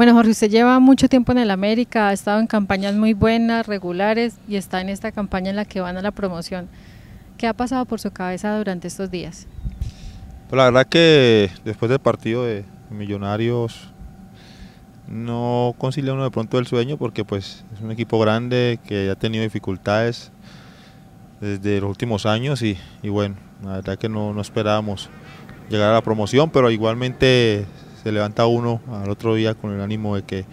Bueno, Jorge, usted lleva mucho tiempo en el América, ha estado en campañas muy buenas, regulares y está en esta campaña en la que van a la promoción. ¿Qué ha pasado por su cabeza durante estos días? Pues la verdad que después del partido de Millonarios no concilia uno de pronto el sueño porque pues es un equipo grande que ha tenido dificultades desde los últimos años y, bueno, la verdad que no, no esperábamos llegar a la promoción, pero igualmente se levanta uno al otro día con el ánimo de que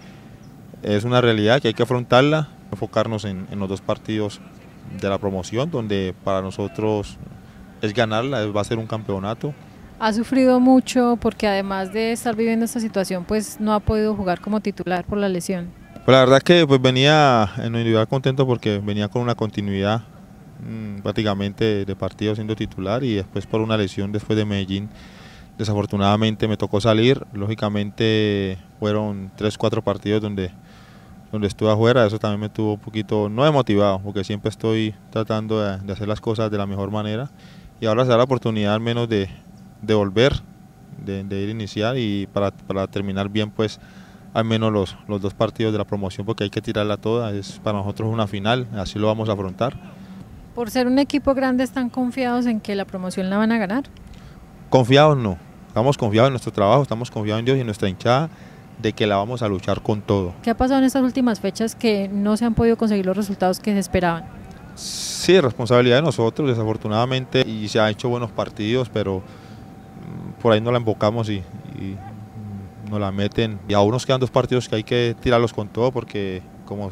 es una realidad, que hay que afrontarla, enfocarnos en, los dos partidos de la promoción, donde para nosotros es ganarla, va a ser un campeonato. Ha sufrido mucho porque además de estar viviendo esta situación, pues no ha podido jugar como titular por la lesión. Pues la verdad que pues venía en un individual contento porque venía con una continuidad mm, prácticamente de partido siendo titular y después por una lesión después de Medellín desafortunadamente me tocó salir. Lógicamente fueron tres, cuatro partidos donde, donde estuve afuera. Eso también me tuvo un poquito, no motivado, porque siempre estoy tratando de, hacer las cosas de la mejor manera. Y ahora se da la oportunidad al menos de, de volver, de, ir a iniciar y para, terminar bien pues al menos los, los dos partidos de la promoción porque hay que tirarla toda. Es para nosotros una final, así lo vamos a afrontar. Por ser un equipo grande, ¿están confiados en que la promoción la van a ganar? Confiados no, Estamos confiados en nuestro trabajo, estamos confiados en Dios y en nuestra hinchada de que la vamos a luchar con todo. ¿Qué ha pasado en estas últimas fechas que no se han podido conseguir los resultados que se esperaban? Sí, responsabilidad de nosotros, desafortunadamente, y se han hecho buenos partidos, pero mm, por ahí no la embocamos y, y nos la meten. Y aún nos quedan dos partidos que hay que tirarlos con todo porque, como,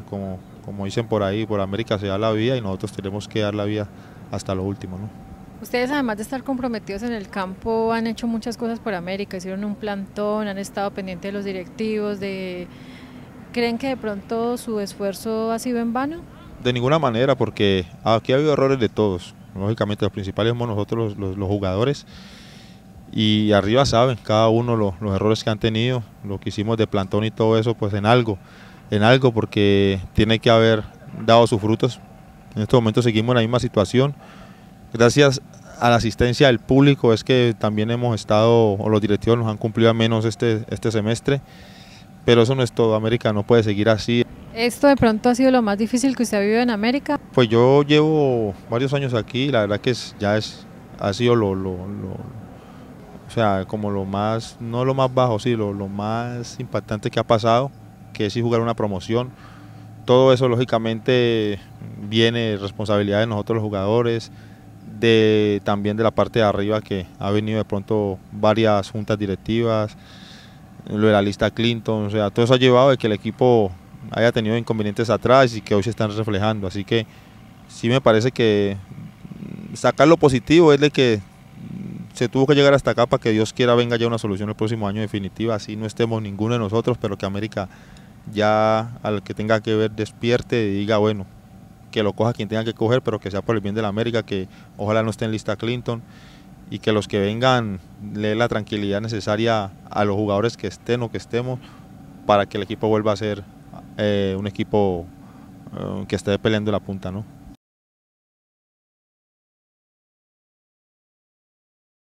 como, dicen por ahí, por América se da la vida y nosotros tenemos que dar la vida hasta lo último. ¿no? Ustedes además de estar comprometidos en el campo han hecho muchas cosas por América, hicieron un plantón, han estado pendientes de los directivos, ¿creen que de pronto su esfuerzo ha sido en vano? De ninguna manera, porque aquí ha habido errores de todos. Lógicamente los principales somos nosotros los, jugadores y arriba saben cada uno los errores que han tenido, lo que hicimos de plantón y todo eso, pues en algo, en algo porque tiene que haber dado sus frutos. En estos momentos seguimos en la misma situación gracias a la asistencia del público es que también hemos estado, o los directivos nos han cumplido a menos este, este semestre, pero eso no es todo, América no puede seguir así. ¿Esto de pronto ha sido lo más difícil que usted ha vivido en América? Pues yo llevo varios años aquí, la verdad que ya es, ha sido lo, o sea, como lo más, no lo más bajo, sí, lo, más impactante que ha pasado, que es si jugar una promoción. Todo eso lógicamente viene responsabilidad de nosotros los jugadores, también de la parte de arriba que ha venido de pronto varias juntas directivas, lo de la lista Clinton, o sea, todo eso ha llevado a que el equipo haya tenido inconvenientes atrás y que hoy se están reflejando. Así que sí me parece que sacar lo positivo es de que se tuvo que llegar hasta acá para que Dios quiera venga ya una solución el próximo año definitiva, así no estemos ninguno de nosotros, pero que América ya al que tenga que ver despierte y diga, bueno, que lo coja quien tenga que coger, pero que sea por el bien de la América, que ojalá no esté en lista Clinton y que los que vengan le den la tranquilidad necesaria a los jugadores que estén o que estemos para que el equipo vuelva a ser eh, un equipo eh, que esté peleando la punta, ¿no?